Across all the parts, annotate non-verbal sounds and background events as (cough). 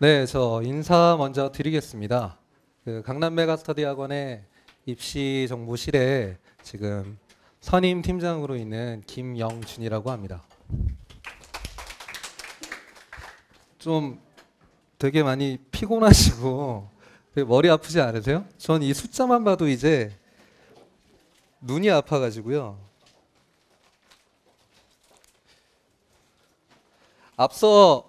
네, 저 인사 먼저 드리겠습니다. 그 강남 메가스터디 학원의 입시 정보실에 지금 선임 팀장으로 있는 김영준이라고 합니다. 좀 되게 많이 피곤하시고 되게 머리 아프지 않으세요? 전 이 숫자만 봐도 이제 눈이 아파가지고요. 앞서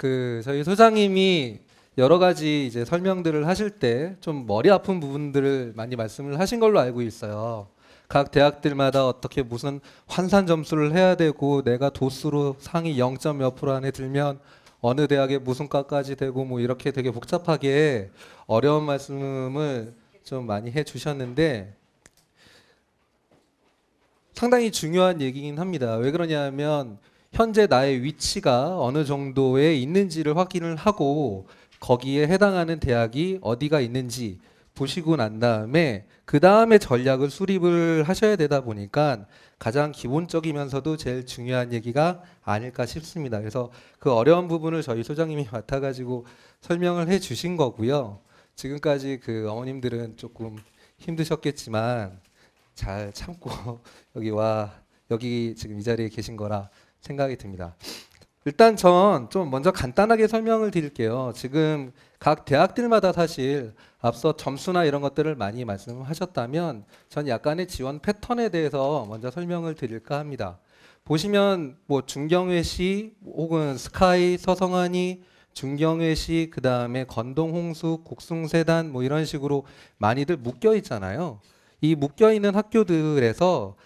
그 저희 소장님이 여러 가지 이제 설명들을 하실 때 좀 머리 아픈 부분들을 많이 말씀을 하신 걸로 알고 있어요. 각 대학들마다 어떻게 무슨 환산 점수를 해야 되고 내가 도수로 상위 0. 몇 프로 안에 들면 어느 대학에 무슨 과까지 되고 뭐 이렇게 되게 복잡하게 어려운 말씀을 좀 많이 해 주셨는데 상당히 중요한 얘기긴 합니다. 왜 그러냐면 현재 나의 위치가 어느 정도에 있는지를 확인을 하고 거기에 해당하는 대학이 어디가 있는지 보시고 난 다음에 그 다음에 전략을 수립을 하셔야 되다 보니까 가장 기본적이면서도 제일 중요한 얘기가 아닐까 싶습니다. 그래서 그 어려운 부분을 저희 소장님이 (laughs) 맡아가지고 설명을 해 주신 거고요. 지금까지 그 어머님들은 조금 힘드셨겠지만 잘 참고 (laughs) 여기 와 여기 지금 이 자리에 계신 거라 생각이 듭니다. 일단 전 좀 먼저 간단하게 설명을 드릴게요. 지금 각 대학들마다 사실 앞서 점수나 이런 것들을 많이 말씀하셨다면 전 약간의 지원 패턴에 대해서 먼저 설명을 드릴까 합니다. 보시면 뭐 중경외시 혹은 스카이 서성안이 중경외시 그다음에 건동홍수 국숭세단 뭐 이런 식으로 많이들 묶여 있잖아요. 이 묶여 있는 학교들에서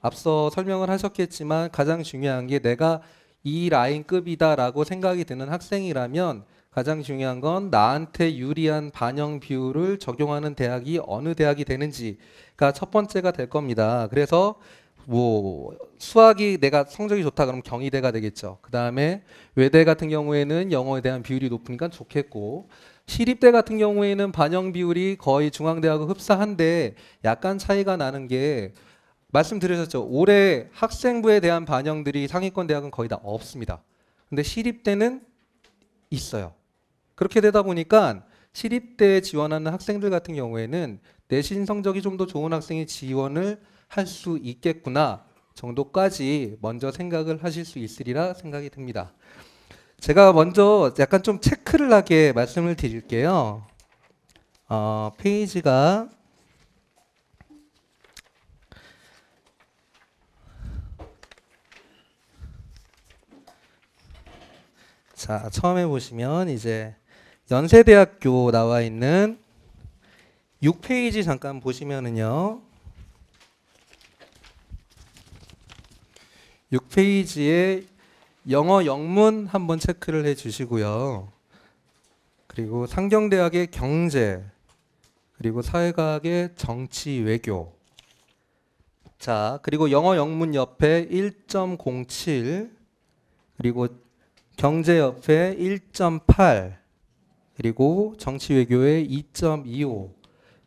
앞서 설명을 하셨겠지만 가장 중요한 게 내가 이 라인급이다라고 생각이 드는 학생이라면 가장 중요한 건 나한테 유리한 반영 비율을 적용하는 대학이 어느 대학이 되는지가 첫 번째가 될 겁니다. 그래서 뭐 수학이 내가 성적이 좋다 그러면 경희대가 되겠죠. 그 다음에 외대 같은 경우에는 영어에 대한 비율이 높으니까 좋겠고 시립대 같은 경우에는 반영 비율이 거의 중앙대하고 흡사한데 약간 차이가 나는 게 말씀드렸었죠. 올해 학생부에 대한 반영들이 상위권 대학은 거의 다 없습니다. 근데 시립대는 있어요. 그렇게 되다 보니까 시립대에 지원하는 학생들 같은 경우에는 내신 성적이 좀 더 좋은 학생이 지원을 할 수 있겠구나 정도까지 먼저 생각을 하실 수 있으리라 생각이 듭니다. 제가 먼저 약간 좀 체크를 하게 말씀을 드릴게요. 어, 페이지가 자, 처음에 보시면 이제 연세대학교 나와 있는 6페이지 잠깐 보시면은요. 6페이지에 영어 영문 한번 체크를 해 주시고요. 그리고 상경대학의 경제, 그리고 사회과학의 정치 외교. 자, 그리고 영어 영문 옆에 1.07, 그리고 경제 옆에 1.8 그리고 정치 외교에 2.25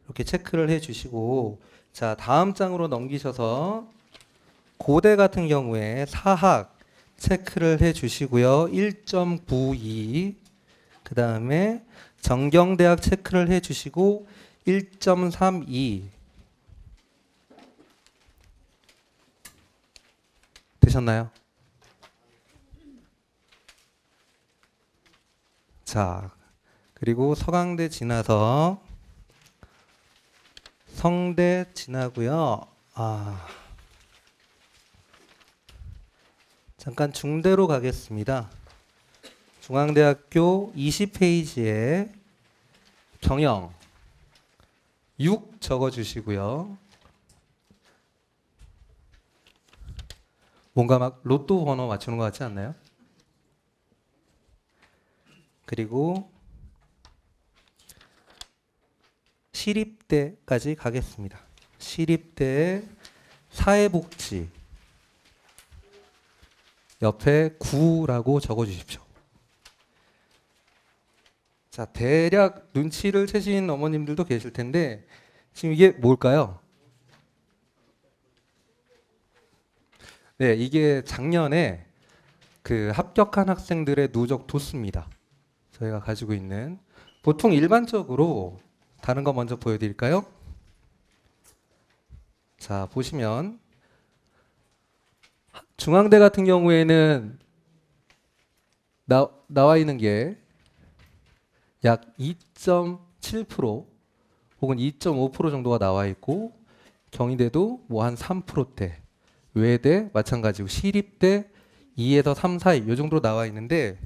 이렇게 체크를 해 주시고 자, 다음 장으로 넘기셔서 고대 같은 경우에 사학 체크를 해 주시고요. 1.92 그다음에 정경대학 체크를 해 주시고 1.32 되셨나요? 자, 그리고 서강대 지나서 성대 지나고요. 아. 잠깐 중대로 가겠습니다. 중앙대학교 20페이지에 경영 6 적어 주시고요. 뭔가 막 로또 번호 맞추는 것 같지 않나요? 그리고 시립대까지 가겠습니다. 시립대 사회복지 옆에 구라고 적어주십시오. 자, 대략 눈치를 채신 어머님들도 계실 텐데 지금 이게 뭘까요? 네, 이게 작년에 그 합격한 학생들의 누적 도수입니다. 저희가 가지고 있는 보통 일반적으로 다른 거 먼저 보여드릴까요? 자 보시면 중앙대 같은 경우에는 나, 나와 있는 게 약 2.7% 혹은 2.5% 정도가 나와 있고 경희대도 뭐 한 3%대 외대 마찬가지고 시립대 2에서 3 사이 이 정도 로 나와 있는데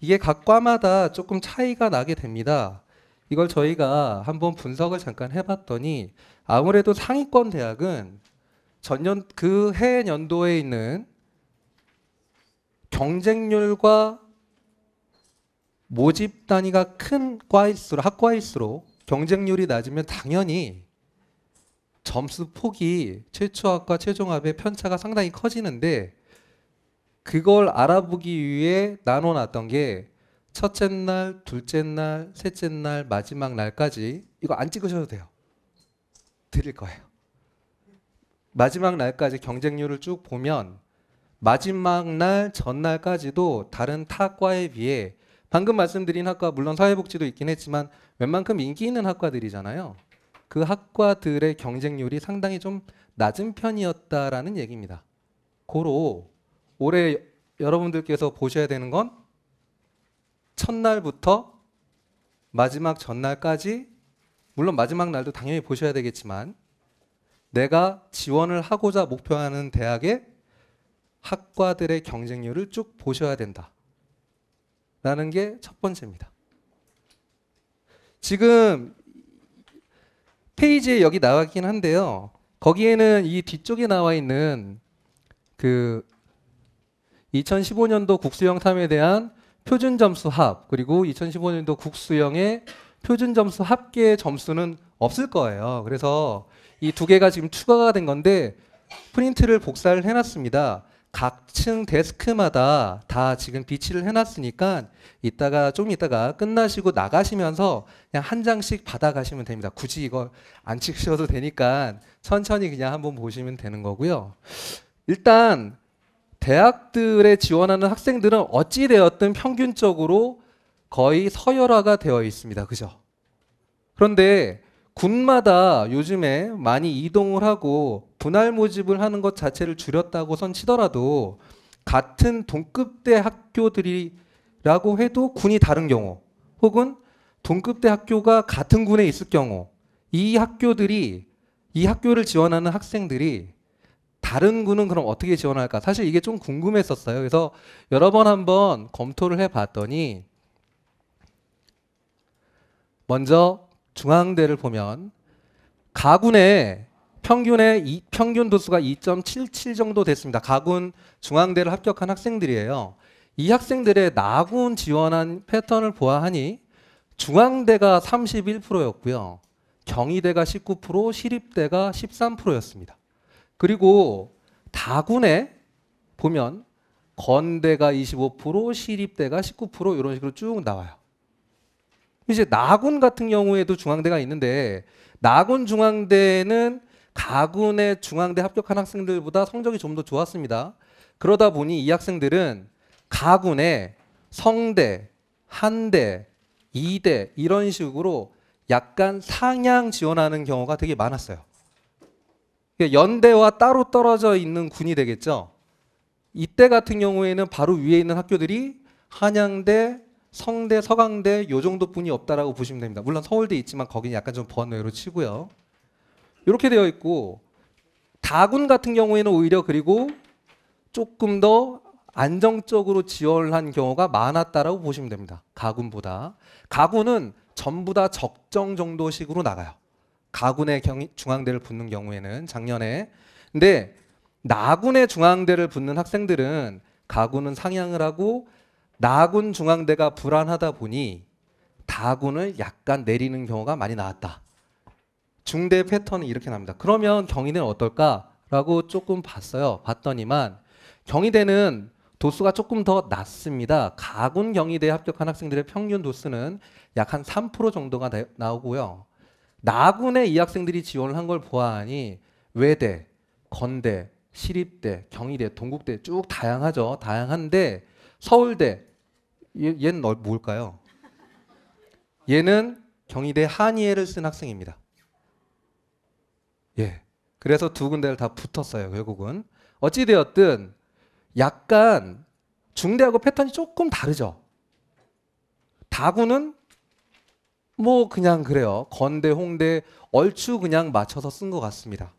이게 각 과마다 조금 차이가 나게 됩니다. 이걸 저희가 한번 분석을 잠깐 해봤더니 아무래도 상위권 대학은 전년 그해 연도에 있는 경쟁률과 모집 단위가 큰 과일수록 학과일수록 경쟁률이 낮으면 당연히 점수 폭이 최초 학과 최종 합의 편차가 상당히 커지는데 그걸 알아보기 위해 나눠놨던 게 첫째 날, 둘째 날, 셋째 날, 마지막 날까지 이거 안 찍으셔도 돼요. 드릴 거예요. 마지막 날까지 경쟁률을 쭉 보면 마지막 날 전날까지도 다른 타과에 비해 방금 말씀드린 학과 물론 사회복지도 있긴 했지만 웬만큼 인기 있는 학과들이잖아요. 그 학과들의 경쟁률이 상당히 좀 낮은 편이었다라는 얘기입니다. 고로 올해 여러분들께서 보셔야 되는 건 첫날부터 마지막 전날까지 물론 마지막 날도 당연히 보셔야 되겠지만 내가 지원을 하고자 목표하는 대학의 학과들의 경쟁률을 쭉 보셔야 된다. 라는 게 첫 번째입니다. 지금 페이지에 여기 나와 있긴 한데요. 거기에는 이 뒤쪽에 나와 있는 그 2015년도 국수형 3에 대한 표준 점수 합 그리고 2015년도 국수형의 표준 점수 합계 점수는 없을 거예요. 그래서 이 두 개가 지금 추가가 된 건데 프린트를 복사를 해놨습니다. 각 층 데스크마다 다 지금 비치를 해놨으니까 이따가 좀 이따가 끝나시고 나가시면서 그냥 한 장씩 받아가시면 됩니다. 굳이 이거 안 치셔도 되니까 천천히 그냥 한번 보시면 되는 거고요. 일단 대학들에 지원하는 학생들은 어찌 되었든 평균적으로 거의 서열화가 되어 있습니다. 그죠? 그런데 군마다 요즘에 많이 이동을 하고 분할 모집을 하는 것 자체를 줄였다고 선 치더라도 같은 동급대 학교들이라고 해도 군이 다른 경우 혹은 동급대 학교가 같은 군에 있을 경우 이 학교들이 이 학교를 지원하는 학생들이 다른 군은 그럼 어떻게 지원할까? 사실 이게 좀 궁금했었어요. 그래서 여러 번 한번 검토를 해봤더니 먼저 중앙대를 보면 가군의 평균의 이, 평균 도수가 2.77 정도 됐습니다. 가군 중앙대를 합격한 학생들이에요. 이 학생들의 나군 지원한 패턴을 보아하니 중앙대가 31%였고요. 경희대가 19%, 시립대가 13%였습니다. 그리고 다군에 보면 건대가 25%, 시립대가 19% 이런 식으로 쭉 나와요. 이제 나군 같은 경우에도 중앙대가 있는데 나군 중앙대는 가군의 중앙대 합격한 학생들보다 성적이 좀 더 좋았습니다. 그러다 보니 이 학생들은 가군에 성대, 한대, 이대 이런 식으로 약간 상향 지원하는 경우가 되게 많았어요. 그러니까 연대와 따로 떨어져 있는 군이 되겠죠. 이때 같은 경우에는 바로 위에 있는 학교들이 한양대, 성대, 서강대 요 정도뿐이 없다라고 보시면 됩니다. 물론 서울대 있지만 거기는 약간 좀번안외로 치고요. 이렇게 되어 있고 다군 같은 경우에는 오히려 그리고 조금 더 안정적으로 지원한 경우가 많았다라고 보시면 됩니다. 가군보다 가군은 전부 다 적정 정도식으로 나가요. 가군의 경이, 중앙대를 붙는 경우에는 작년에 근데 나군의 중앙대를 붙는 학생들은 가군은 상향을 하고 나군 중앙대가 불안하다 보니 다군을 약간 내리는 경우가 많이 나왔다. 중대 패턴은 이렇게 납니다. 그러면 경희대는 어떨까라고 조금 봤어요. 봤더니만 경희대는 도수가 조금 더 낮습니다. 가군 경희대에 합격한 학생들의 평균 도수는 약 한 3% 정도가 나오고요. 나군의이 학생들이 지원을 한 걸 보아하니 외대, 건대, 시립대, 경희대, 동국대 쭉 다양하죠. 다양한데 서울대 얘, 는 뭘까요? 얘는 경희대 한예를쓴 학생입니다. 예. 그래서 두 군데를 다 붙었어요. 결국은 어찌 되었든 약간 중대하고 패턴이 조금 다르죠. 다구는 뭐 그냥 그래요. 건대, 홍대 얼추 그냥 맞춰서 쓴 것 같습니다.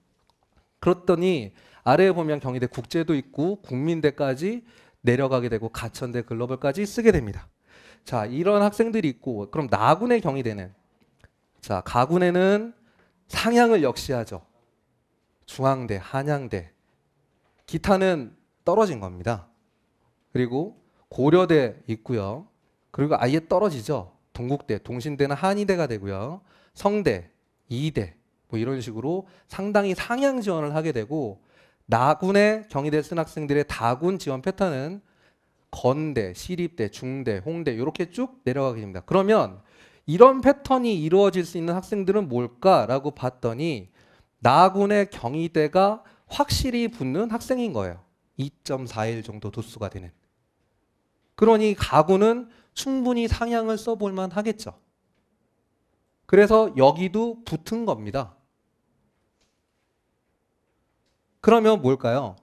그렇더니 아래에 보면 경희대 국제도 있고 국민대까지 내려가게 되고 가천대 글로벌까지 쓰게 됩니다. 자, 이런 학생들이 있고 그럼 나군의 경희대는 자, 가군에는 상향을 역시 하죠. 중앙대, 한양대. 기타는 떨어진 겁니다. 그리고 고려대 있고요. 그리고 아예 떨어지죠. 동국대, 동신대는 한의대가 되고요. 성대, 이대 뭐 이런 식으로 상당히 상향 지원을 하게 되고 나군의 경희대 쓴 학생들의 다군 지원 패턴은 건대, 시립대, 중대, 홍대 이렇게 쭉 내려가게 됩니다. 그러면 이런 패턴이 이루어질 수 있는 학생들은 뭘까라고 봤더니 나군의 경희대가 확실히 붙는 학생인 거예요. 2.41 정도 도수가 되는. 그러니 가군은 충분히 상향을 써볼 만 하겠죠. 그래서 여기도 붙은 겁니다. 그러면 뭘까요?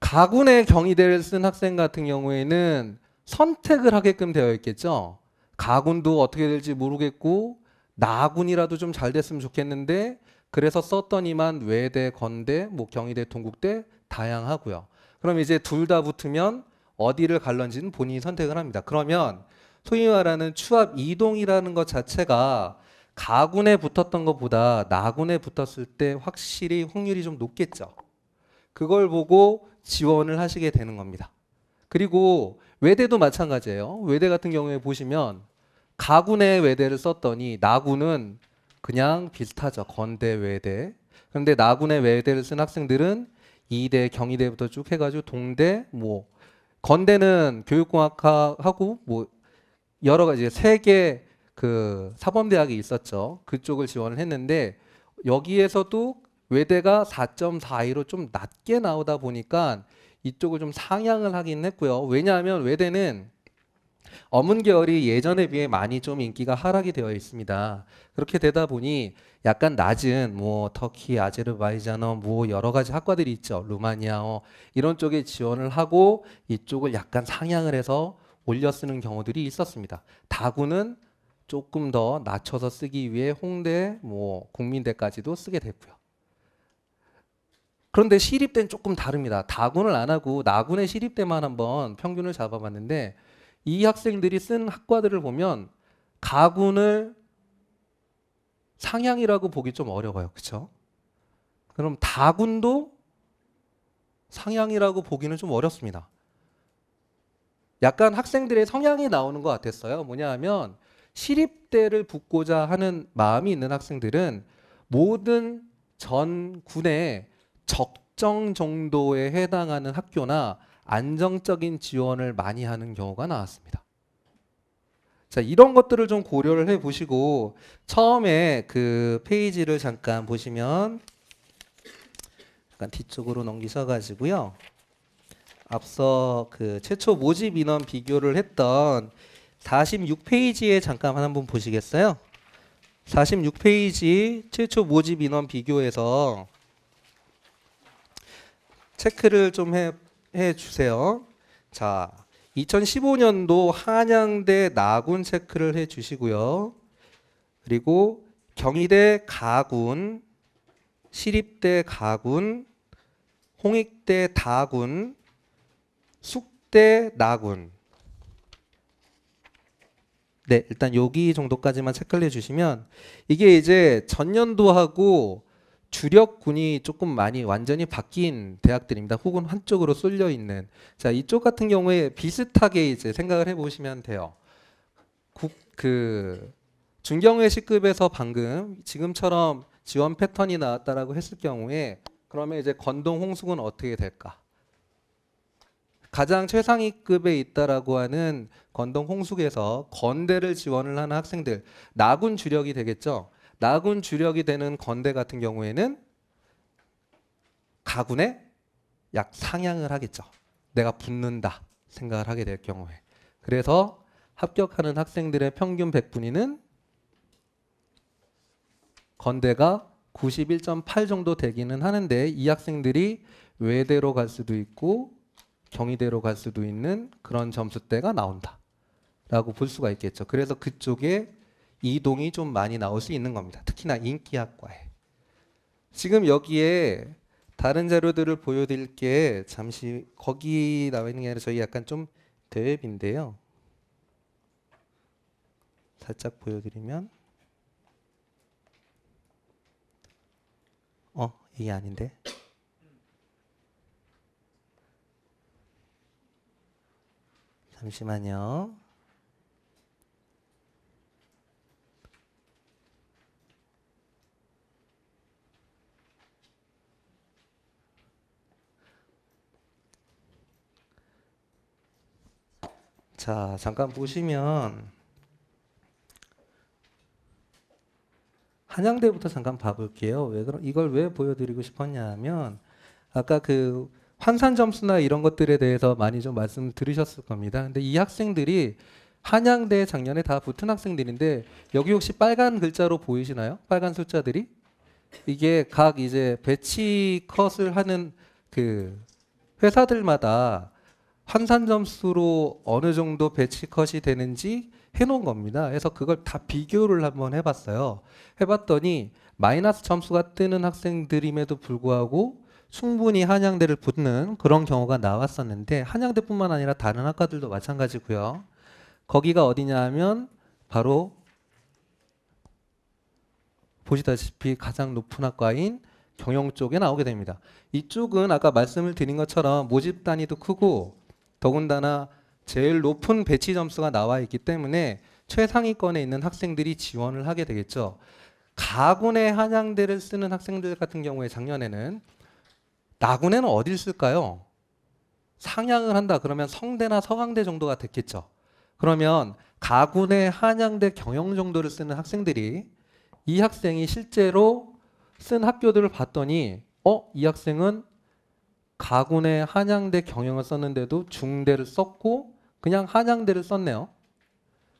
가군의 경희대를쓴 학생 같은 경우에는 선택을 하게끔 되어 있겠죠. 가군도 어떻게 될지 모르겠고 나군이라도 좀 잘 됐으면 좋겠는데 그래서 썼더니만 외대, 건대, 뭐 경희대, 동국대 다양하고요. 그럼 이제 둘 다 붙으면 어디를 갈런지는 본인이 선택을 합니다. 그러면 소위 말하는 추합 이동이라는 것 자체가 가군에 붙었던 것보다 나군에 붙었을 때 확실히 확률이 좀 높겠죠. 그걸 보고 지원을 하시게 되는 겁니다. 그리고 외대도 마찬가지예요. 외대 같은 경우에 보시면 가군의 외대를 썼더니 나군은 그냥 비슷하죠. 건대 외대. 그런데 나군의 외대를 쓴 학생들은 이대 경희대부터 쭉 해가지고 동대, 뭐 건대는 교육공학하고 뭐 여러 가지 세 개 그 사범대학이 있었죠. 그쪽을 지원을 했는데 여기에서도 외대가 4.42로 좀 낮게 나오다 보니까 이쪽을 좀 상향을 하긴 했고요. 왜냐하면 외대는 어문 계열이 예전에 비해 많이 좀 인기가 하락이 되어 있습니다. 그렇게 되다 보니 약간 낮은 뭐 터키, 아제르바이잔어 뭐 여러 가지 학과들이 있죠. 루마니아어 이런 쪽에 지원을 하고 이쪽을 약간 상향을 해서 올려 쓰는 경우들이 있었습니다. 다구는 조금 더 낮춰서 쓰기 위해 홍대, 뭐 국민대까지도 쓰게 됐고요. 그런데 시립대는 조금 다릅니다. 다군을 안 하고 나군의 시립대만 한번 평균을 잡아봤는데 이 학생들이 쓴 학과들을 보면 가군을 상향이라고 보기 좀 어려워요. 그렇죠? 그럼 다군도 상향이라고 보기는 좀 어렵습니다. 약간 학생들의 성향이 나오는 것 같았어요. 뭐냐 하면 시립대를 붙고자 하는 마음이 있는 학생들은 모든 전 군에 적정 정도에 해당하는 학교나 안정적인 지원을 많이 하는 경우가 나왔습니다. 자, 이런 것들을 좀 고려를 해 보시고 처음에 그 페이지를 잠깐 보시면 잠깐 뒤쪽으로 넘기셔 가지고요. 앞서 그 최초 모집 인원 비교를 했던 46페이지에 잠깐 한번 보시겠어요? 46페이지 최초 모집 인원 비교에서 체크를 좀해 해 주세요. 자, 2015년도 한양대 나군 체크를 해 주시고요. 그리고 경희대 가군, 시립대 가군, 홍익대 다군, 숙대 나군. 네, 일단 여기 정도까지만 체크를 해 주시면 이게 이제 전년도하고 주력군이 조금 많이 완전히 바뀐 대학들입니다. 혹은 한쪽으로 쏠려 있는. 자, 이쪽 같은 경우에 비슷하게 이제 생각을 해 보시면 돼요. 국, 그 중경외시급에서 방금 지금처럼 지원 패턴이 나왔다라고 했을 경우에 그러면 이제 건동 홍수군 어떻게 될까? 가장 최상위급에 있다라고 하는 건동 홍숙에서 건대를 지원을 하는 학생들 나군 주력이 되겠죠. 나군 주력이 되는 건대 같은 경우에는 가군의 약 상향을 하겠죠. 내가 붙는다 생각을 하게 될 경우에. 그래서 합격하는 학생들의 평균 100분위는 건대가 91.8 정도 되기는 하는데 이 학생들이 외대로 갈 수도 있고 경희대로 갈 수도 있는 그런 점수대가 나온다. 라고 볼 수가 있겠죠. 그래서 그쪽에 이동이 좀 많이 나올 수 있는 겁니다. 특히나 인기학과에. 지금 여기에 다른 자료들을 보여드릴 게 잠시 거기 나와 있는 게 아니라 저희 약간 좀 대입인데요. 살짝 보여드리면 어 이게 아닌데 잠시만요. 자, 잠깐 보시면 한양대부터 잠깐 봐볼게요. 왜 그런 이걸 왜 보여드리고 싶었냐면 아까 그 환산 점수나 이런 것들에 대해서 많이 좀 말씀 들으셨을 겁니다. 근데 이 학생들이 한양대 작년에 다 붙은 학생들인데 여기 혹시 빨간 글자로 보이시나요? 빨간 숫자들이 이게 각 이제 배치 컷을 하는 그 회사들마다 환산 점수로 어느 정도 배치컷이 되는지 해놓은 겁니다. 그래서 그걸 다 비교를 한번 해봤어요. 해봤더니 마이너스 점수가 뜨는 학생들임에도 불구하고 충분히 한양대를 붙는 그런 경우가 나왔었는데 한양대뿐만 아니라 다른 학과들도 마찬가지고요. 거기가 어디냐 하면 바로 보시다시피 가장 높은 학과인 경영 쪽에 나오게 됩니다. 이쪽은 아까 말씀을 드린 것처럼 모집 단위도 크고 더군다나 제일 높은 배치 점수가 나와 있기 때문에 최상위권에 있는 학생들이 지원을 하게 되겠죠. 가군의 한양대를 쓰는 학생들 같은 경우에 작년에는 나군에는 어딜 쓸까요? 상향을 한다 그러면 성대나 서강대 정도가 됐겠죠. 그러면 가군의 한양대 경영 정도를 쓰는 학생들이 이 학생이 실제로 쓴 학교들을 봤더니 어? 이 학생은 가군의 한양대 경영을 썼는데도 중대를 썼고 그냥 한양대를 썼네요.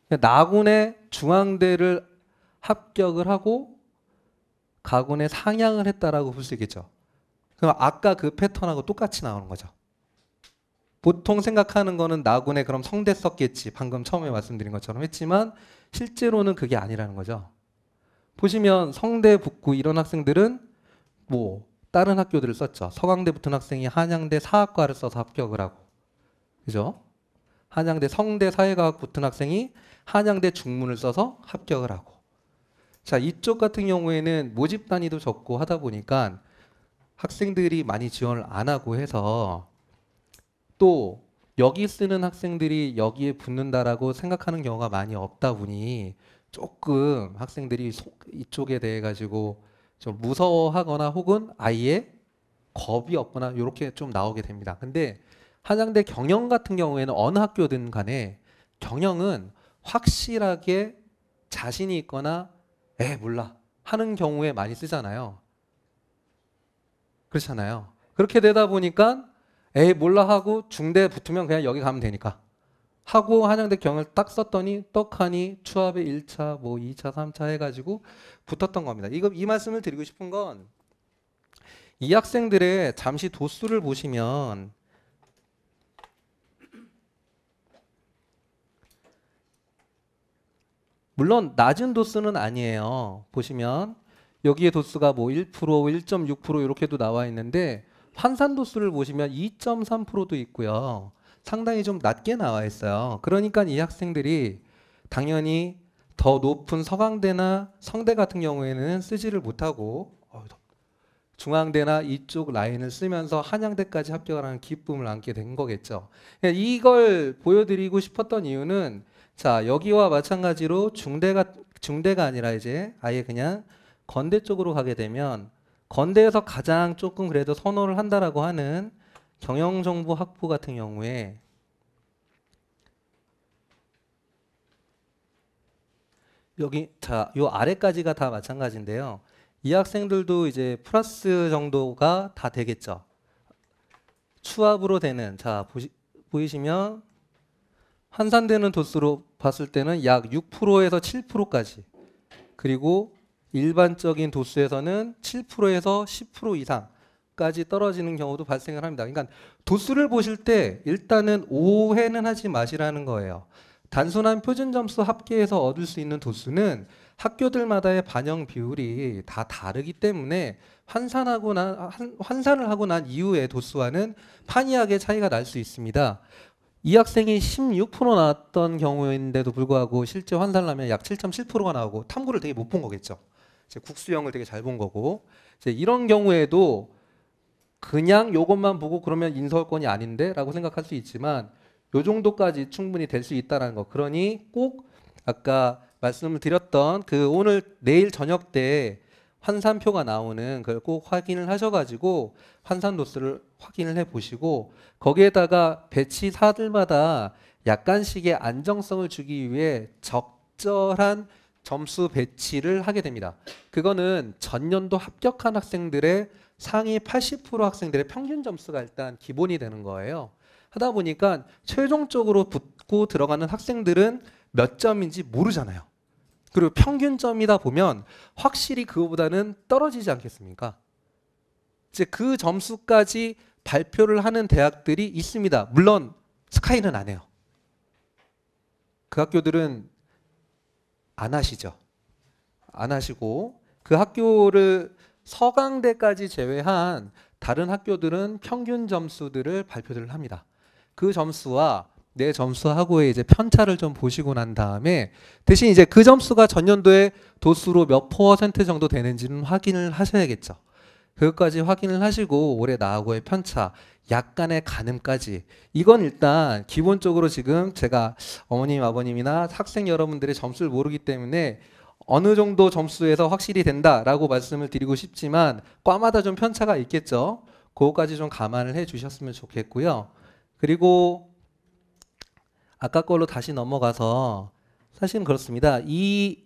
그러니까 나군의 중앙대를 합격을 하고 가군의 상향을 했다라고 볼 수 있겠죠. 그럼 아까 그 패턴하고 똑같이 나오는 거죠. 보통 생각하는 거는 나군의 그럼 성대 썼겠지. 방금 처음에 말씀드린 것처럼 했지만 실제로는 그게 아니라는 거죠. 보시면 성대 북구 이런 학생들은 뭐 다른 학교들을 썼죠. 서강대 붙은 학생이 한양대 사학과를 써서 합격을 하고, 그죠? 한양대 성대 사회과학 붙은 학생이 한양대 중문을 써서 합격을 하고. 자, 이쪽 같은 경우에는 모집 단위도 적고 하다 보니까 학생들이 많이 지원을 안 하고 해서 또 여기 쓰는 학생들이 여기에 붙는다라고 생각하는 경우가 많이 없다 보니 조금 학생들이 이쪽에 대해 가지고 좀 무서워하거나 혹은 아예 겁이 없거나 이렇게 좀 나오게 됩니다. 근데 한양대 경영 같은 경우에는 어느 학교든 간에 경영은 확실하게 자신이 있거나 에 몰라 하는 경우에 많이 쓰잖아요. 그렇잖아요. 그렇게 되다 보니까 에 몰라 하고 중대 붙으면 그냥 여기 가면 되니까 하고 한양대 경을 딱 썼더니 떡하니 추합의 1차, 뭐 2차, 3차 해가지고 붙었던 겁니다. 이거 이 말씀을 드리고 싶은 건 이 학생들의 잠시 도수를 보시면 물론 낮은 도수는 아니에요. 보시면 여기에 도수가 뭐 1%, 1.6% 이렇게도 나와 있는데 환산 도수를 보시면 2.3%도 있고요. 상당히 좀 낮게 나와 있어요. 그러니까 이 학생들이 당연히 더 높은 서강대나 성대 같은 경우에는 쓰지를 못하고 어, 중앙대나 이쪽 라인을 쓰면서 한양대까지 합격을 하는 기쁨을 안게 된 거겠죠. 예, 이걸 보여드리고 싶었던 이유는 자 여기와 마찬가지로 중대가 중대가 아니라 이제 아예 그냥 건대 쪽으로 가게 되면 건대에서 가장 조금 그래도 선호를 한다라고 하는 경영 정보 확보 같은 경우에 여기 자, 요 아래까지가 다 마찬가지인데요. 이 학생들도 이제 플러스 정도가 다 되겠죠. 추합으로 되는 자, 보시, 보이시면 환산되는 도수로 봤을 때는 약 6%에서 7%까지 그리고 일반적인 도수에서는 7%에서 10% 이상 까지 떨어지는 경우도 발생을 합니다. 그러니까 도수를 보실 때 일단은 오해는 하지 마시라는 거예요. 단순한 표준 점수 합계에서 얻을 수 있는 도수는 학교들마다의 반영 비율이 다 다르기 때문에 환산하고 난 환산을 하고 난이후에 도수와는 판이하게 차이가 날 수 있습니다. 이 학생이 16% 나왔던 경우인데도 불구하고 실제 환산을 하면 약 7.7%가 나오고 탐구를 되게 못 본 거겠죠. 국수형을 되게 잘 본 거고 이런 경우에도 그냥 이것만 보고 그러면 인서권이 울 아닌데라고 생각할 수 있지만 요 정도까지 충분히 될 수 있다라는 거. 그러니 꼭 아까 말씀을 드렸던 그 오늘 내일 저녁 때 환산표가 나오는 그걸 꼭 확인을 하셔가지고 환산 도수를 확인을 해보시고 거기에다가 배치사들마다 약간씩의 안정성을 주기 위해 적절한 점수 배치를 하게 됩니다. 그거는 전년도 합격한 학생들의 상위 80% 학생들의 평균 점수가 일단 기본이 되는 거예요. 하다 보니까 최종적으로 붙고 들어가는 학생들은 몇 점인지 모르잖아요. 그리고 평균점이다 보면 확실히 그거보다는 떨어지지 않겠습니까? 이제 그 점수까지 발표를 하는 대학들이 있습니다. 물론 스카이는 안 해요. 그 학교들은 안 하시죠. 안 하시고 그 학교를 서강대까지 제외한 다른 학교들은 평균 점수들을 발표를 합니다. 그 점수와 내 점수하고의 이제 편차를 좀 보시고 난 다음에 대신 이제 그 점수가 전년도에 도수로 몇 퍼센트 정도 되는지는 확인을 하셔야겠죠. 그것까지 확인을 하시고 올해 나하고의 편차, 약간의 가늠까지 이건 일단 기본적으로 지금 제가 어머님 아버님이나 학생 여러분들의 점수를 모르기 때문에 어느 정도 점수에서 확실히 된다라고 말씀을 드리고 싶지만 과마다 좀 편차가 있겠죠. 그거까지 좀 감안을 해 주셨으면 좋겠고요. 그리고 아까 걸로 다시 넘어가서 사실은 그렇습니다. 이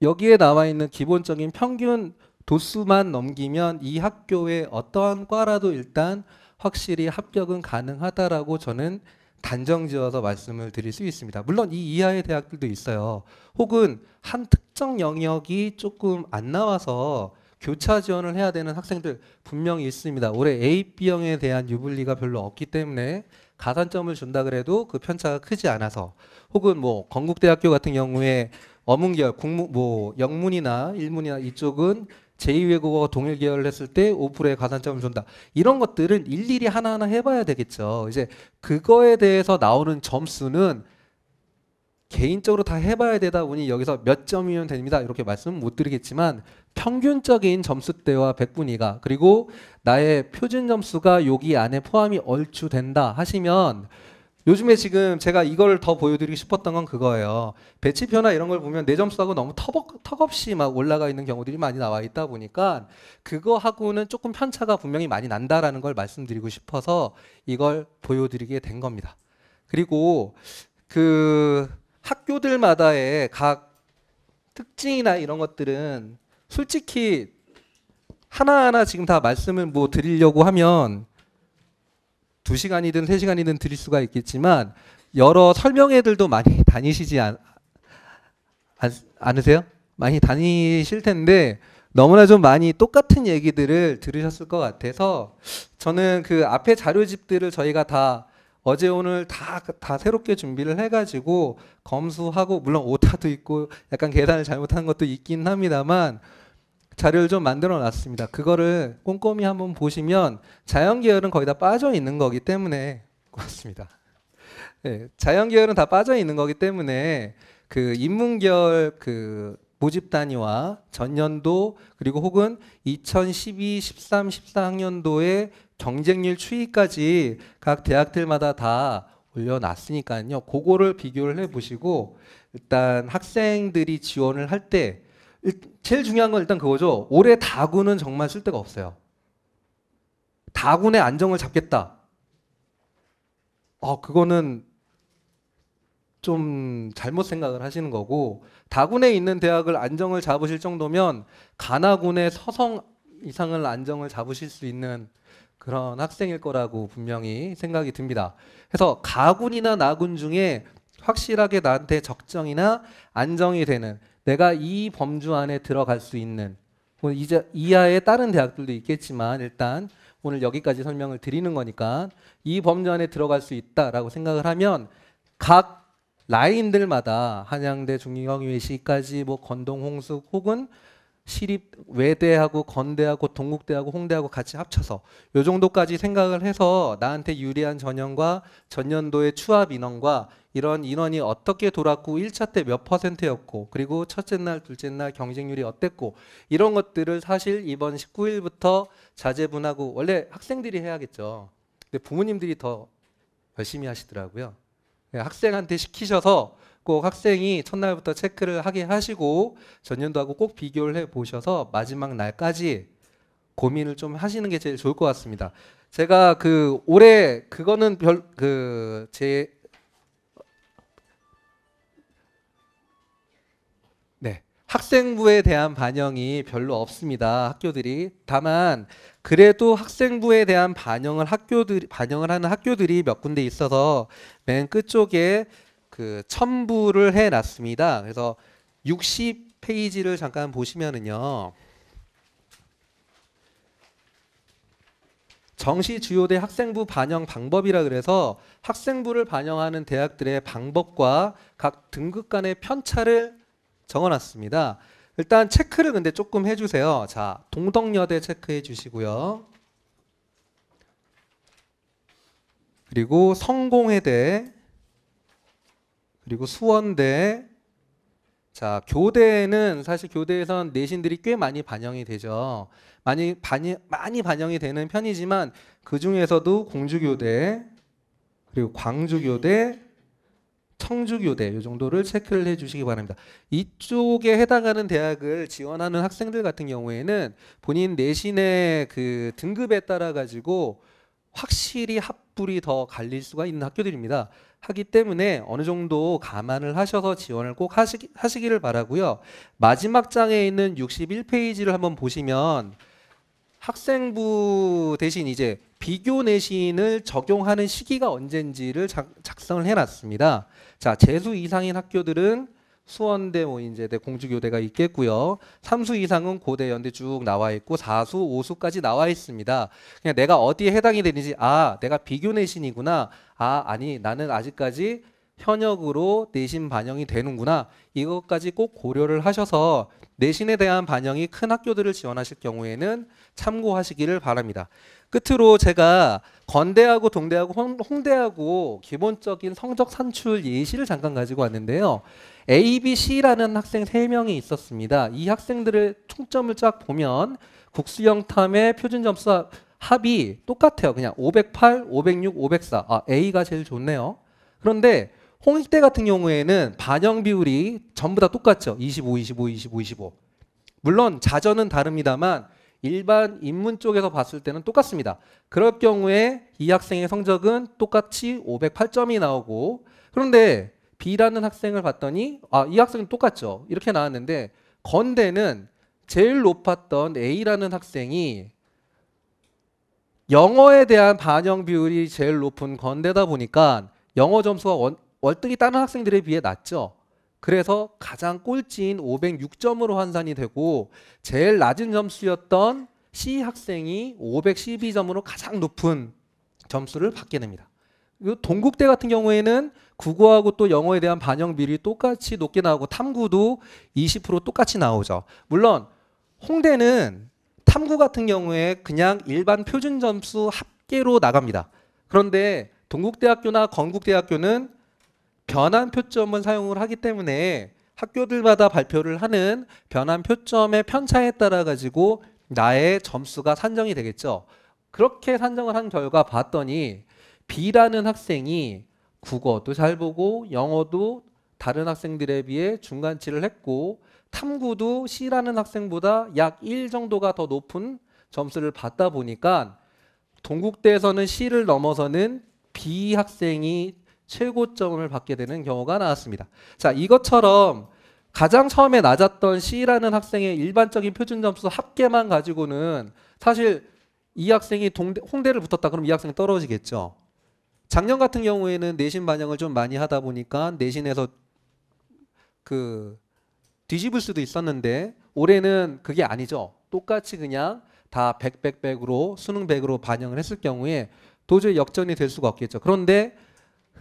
여기에 나와 있는 기본적인 평균 도수만 넘기면 이 학교의 어떠한 과라도 일단 확실히 합격은 가능하다라고 저는 단정지어서 말씀을 드릴 수 있습니다. 물론 이 이하의 대학들도 있어요. 혹은 한 특정 영역이 조금 안 나와서 교차 지원을 해야 되는 학생들 분명히 있습니다. 올해 A, B형에 대한 유불리가 별로 없기 때문에 가산점을 준다 그래도 그 편차가 크지 않아서 혹은 뭐 건국대학교 같은 경우에 어문결 국문 뭐 영문이나 일문이나 이쪽은 제2외국어가 동일 계열을 했을 때 5%의 가산점을 준다. 이런 것들은 일일이 하나하나 해봐야 되겠죠. 이제 그거에 대해서 나오는 점수는 개인적으로 다 해봐야 되다 보니 여기서 몇 점이면 됩니다. 이렇게 말씀은 못 드리겠지만 평균적인 점수대와 백분위가 그리고 나의 표준 점수가 여기 안에 포함이 얼추 된다 하시면 요즘에 지금 제가 이걸 더 보여드리고 싶었던 건 그거예요. 배치표나 이런 걸 보면 내 점수하고 너무 터 턱없이 막 올라가 있는 경우들이 많이 나와 있다 보니까 그거하고는 조금 편차가 분명히 많이 난다라는 걸 말씀드리고 싶어서 이걸 보여드리게 된 겁니다. 그리고 그 학교들마다의 각 특징이나 이런 것들은 솔직히 하나하나 지금 다 말씀을 뭐 드리려고 하면 2시간이든 3시간이든 드릴 수가 있겠지만 여러 설명회들도 많이 (laughs) 다니시지 않, 안, 않으세요? 많이 다니실 텐데 너무나 좀 많이 똑같은 얘기들을 들으셨을 것 같아서 저는 그 앞에 자료집들을 저희가 다 어제 오늘 다, 다 새롭게 준비를 해가지고 검수하고 물론 오타도 있고 약간 계산을 잘못한 것도 있긴 합니다만 자료를 좀 만들어 놨습니다. 그거를 꼼꼼히 한번 보시면 자연 계열은 거의 다 빠져 있는 거기 때문에 그렇습니다. (laughs) 네, 예, 자연 계열은 다 빠져 있는 거기 때문에 그 인문 계열 그 모집 단위와 전년도 그리고 혹은 2012, 13, 14학년도의 경쟁률 추이까지 각 대학들마다 다 올려놨으니까요. 그거를 비교를 해보시고 일단 학생들이 지원을 할때 제일 중요한 건 일단 그거죠. 올해 다군은 정말 쓸데가 없어요. 다군의 안정을 잡겠다. 어, 그거는 좀 잘못 생각을 하시는 거고 다군에 있는 대학을 안정을 잡으실 정도면 가나군의 서성 이상을 안정을 잡으실 수 있는 그런 학생일 거라고 분명히 생각이 듭니다. 그래서 가군이나 나군 중에 확실하게 나한테 적정이나 안정이 되는 내가 이 범주 안에 들어갈 수 있는 뭐 이제 이하의 다른 대학들도 있겠지만 일단 오늘 여기까지 설명을 드리는 거니까 이 범주 안에 들어갈 수 있다라고 생각을 하면 각 라인들마다 한양대, 중경외 시까지 뭐 건동, 홍숙 혹은 시립 외대하고 건대하고 동국대하고 홍대하고 같이 합쳐서 요 정도까지 생각을 해서 나한테 유리한 전형과 전년도의 추합 인원과 이런 인원이 어떻게 돌았고 1차 때 몇 퍼센트였고 그리고 첫째 날, 둘째 날 경쟁률이 어땠고 이런 것들을 사실 이번 19일부터 자제분하고 원래 학생들이 해야겠죠. 근데 부모님들이 더 열심히 하시더라고요. 예, 학생한테 시키셔서 꼭 학생이 첫날부터 체크를 하게 하시고 전년도하고 꼭 비교를 해 보셔서 마지막 날까지 고민을 좀 하시는 게 제일 좋을 것 같습니다. 제가 그 올해 그거는 별그제 학생부에 대한 반영이 별로 없습니다. 학교들이 다만 그래도 학생부에 대한 반영을 학교들 반영을 하는 학교들이 몇 군데 있어서 맨 끝쪽에 그 첨부를 해 놨습니다. 그래서 60 페이지를 잠깐 보시면은요. 정시 주요대 학생부 반영 방법이라 그래서 학생부를 반영하는 대학들의 방법과 각 등급 간의 편차를 적어놨습니다. 일단 체크를 근데 조금 해주세요. 자, 동덕여대 체크해 주시고요. 그리고 성공회대, 그리고 수원대, 자, 교대는 사실 교대에선 내신들이 꽤 많이 반영이 되죠. 많이 반이 많이 반영이 되는 편이지만 그 중에서도 공주교대 그리고 광주교대 청주교대 요 정도를 체크를 해주시기 바랍니다. 이쪽에 해당하는 대학을 지원하는 학생들 같은 경우에는 본인 내신의 그 등급에 따라 가지고 확실히 합불이 더 갈릴 수가 있는 학교들입니다. 하기 때문에 어느 정도 감안을 하셔서 지원을 꼭 하시기, 하시기를 바라고요. 마지막 장에 있는 61페이지를 한번 보시면 학생부 대신 이제 비교 내신을 적용하는 시기가 언젠지를 작성을 해놨습니다. 자, 재수 이상인 학교들은 수원대, 뭐 인제대, 공주교대가 있겠고요. 삼수 이상은 고대, 연대 쭉 나와 있고 사수오수까지 나와 있습니다. 그냥 내가 어디에 해당이 되는지 아, 내가 비교 내신이구나. 아, 아니 나는 아직까지 현역으로 내신 반영이 되는구나. 이것까지 꼭 고려를 하셔서 내신에 대한 반영이 큰 학교들을 지원하실 경우에는 참고하시기를 바랍니다. 끝으로 제가 건대하고 동대하고 홍대하고 기본적인 성적 산출 예시를 잠깐 가지고 왔는데요. A, B, C라는 학생 3명이 있었습니다. 이 학생들을 총점을 쫙 보면 국수형 탐의 표준 점수 합이 똑같아요. 그냥 508, 506, 504. 아, A가 제일 좋네요. 그런데 홍익대 같은 경우에는 반영 비율이 전부 다 똑같죠. 25, 25, 25, 25. 물론 자전은 다릅니다만 일반 인문 쪽에서 봤을 때는 똑같습니다. 그럴 경우에 이 학생의 성적은 똑같이 508점이 나오고 그런데 B라는 학생을 봤더니 아, 이 학생은 똑같죠. 이렇게 나왔는데 건대는 제일 높았던 A라는 학생이 영어에 대한 반영 비율이 제일 높은 건데다 보니까 영어 점수가 월등히 다른 학생들에 비해 낮죠. 그래서 가장 꼴찌인 506점으로 환산이 되고 제일 낮은 점수였던 C 학생이 512점으로 가장 높은 점수를 받게 됩니다. 그 동국대 같은 경우에는 국어하고 또 영어에 대한 반영 비율이 똑같이 높게 나오고 탐구도 20% 똑같이 나오죠. 물론 홍대는 탐구 같은 경우에 그냥 일반 표준 점수 합계로 나갑니다. 그런데 동국대학교나 건국대학교는 변환 표점을 사용을 하기 때문에 학교들마다 발표를 하는 변환 표점의 편차에 따라 가지고 나의 점수가 산정이 되겠죠. 그렇게 산정을 한 결과 봤더니 B라는 학생이 국어도 잘 보고 영어도 다른 학생들에 비해 중간치를 했고 탐구도 C라는 학생보다 약 1 정도가 더 높은 점수를 받다 보니까 동국대에서는 C를 넘어서는 B 학생이 최고점을 받게 되는 경우가 나왔습니다. 자, 이것처럼 가장 처음에 낮았던 C라는 학생의 일반적인 표준 점수 합계만 가지고는 사실 이 학생이 동대, 홍대를 붙었다 그러면이 학생이 떨어지겠죠. 작년 같은 경우에는 내신 반영을 좀 많이 하다 보니까 내신에서 그 뒤집을 수도 있었는데 올해는 그게 아니죠. 똑같이 그냥 다 100, 100, 100으로 수능 100으로 반영을 했을 경우에 도저히 역전이 될 수가 없겠죠. 그런데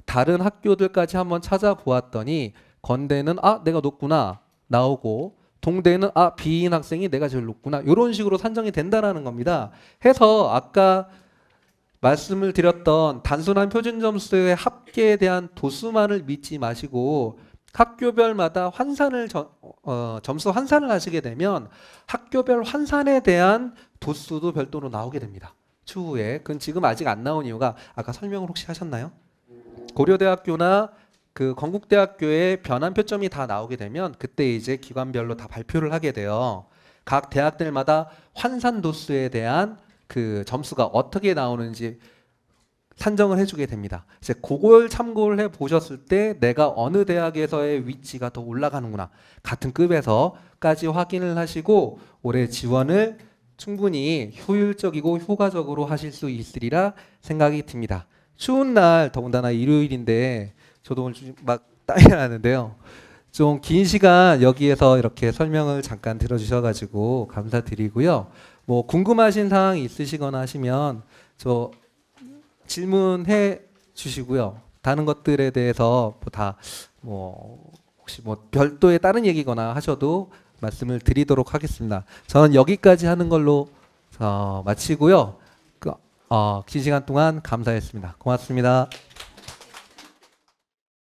다른 학교들까지 한번 찾아보았더니 건대는 아 내가 높구나 나오고 동대는 아 B인 학생이 내가 제일 높구나 이런 식으로 산정이 된다라는 겁니다. 해서 아까 말씀을 드렸던 단순한 표준 점수의 합계에 대한 도수만을 믿지 마시고 학교별마다 환산을 저, 어, 점수 환산을 하시게 되면 학교별 환산에 대한 도수도 별도로 나오게 됩니다. 추후에 그건 지금 아직 안 나온 이유가 아까 설명을 혹시 하셨나요? 고려대학교나 그 건국대학교의 변환 표점이 다 나오게 되면 그때 이제 기관별로 다 발표를 하게 돼요. 각 대학들마다 환산 도수에 대한 그 점수가 어떻게 나오는지 산정을 해주게 됩니다. 이제 그걸 참고를 해 보셨을 때 내가 어느 대학에서의 위치가 더 올라가는구나 같은 급에서까지 확인을 하시고 올해 지원을 충분히 효율적이고 효과적으로 하실 수 있으리라 생각이 듭니다. 추운 날 더군다나 일요일인데 저도 오늘 막 땀이 나는데요. 좀 긴 시간 여기에서 이렇게 설명을 잠깐 들어주셔가지고 감사드리고요. 뭐 궁금하신 사항 있으시거나 하시면 저 질문해 주시고요. 다른 것들에 대해서 다뭐 뭐 혹시 뭐 별도의 다른 얘기거나 하셔도 말씀을 드리도록 하겠습니다. 저는 여기까지 하는 걸로 어, 마치고요. 어, 긴 시간 동안 감사했습니다. 고맙습니다.